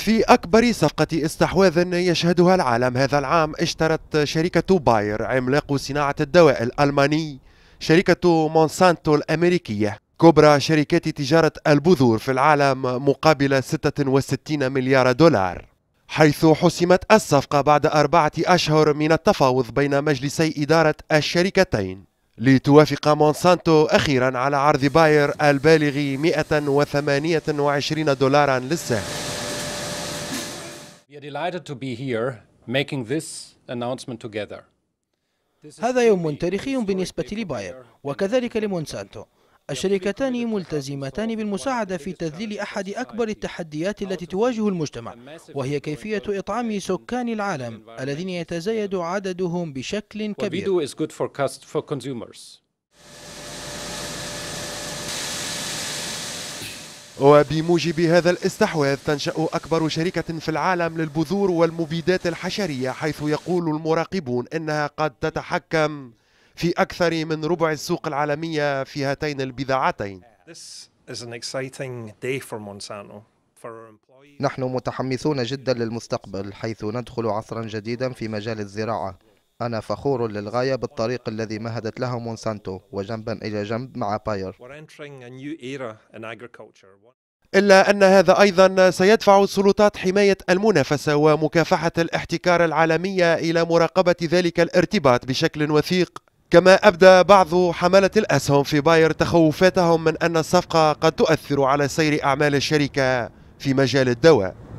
في أكبر صفقة استحواذ يشهدها العالم هذا العام اشترت شركة باير عملاق صناعة الدواء الألماني شركة مونسانتو الأمريكية كبرى شركات تجارة البذور في العالم مقابل 66 مليار دولار حيث حسمت الصفقة بعد أربعة أشهر من التفاوض بين مجلسي إدارة الشركتين لتوافق مونسانتو أخيرا على عرض باير البالغ 128 دولارا للسهم delighted to be here making this announcement together. هذا يوم تاريخي بالنسبة لباير وكذلك لمونسانتو الشركتان ملتزمتان بالمساعدة في تذليل أحد أكبر التحديات التي تواجه المجتمع وهي كيفية إطعام سكان العالم الذين يتزايد عددهم بشكل كبير وبموجب هذا الاستحواذ تنشأ أكبر شركة في العالم للبذور والمبيدات الحشرية حيث يقول المراقبون أنها قد تتحكم في أكثر من ربع السوق العالمية في هاتين البضاعتين نحن متحمسون جدا للمستقبل حيث ندخل عصرا جديدا في مجال الزراعة أنا فخور للغاية بالطريق الذي مهدت له مونسانتو وجنبا إلى جنب مع باير إلا أن هذا أيضا سيدفع السلطات حماية المنافسة ومكافحة الاحتكار العالمية إلى مراقبة ذلك الارتباط بشكل وثيق كما أبدى بعض حملة الأسهم في باير تخوفاتهم من أن الصفقة قد تؤثر على سير أعمال الشركة في مجال الدواء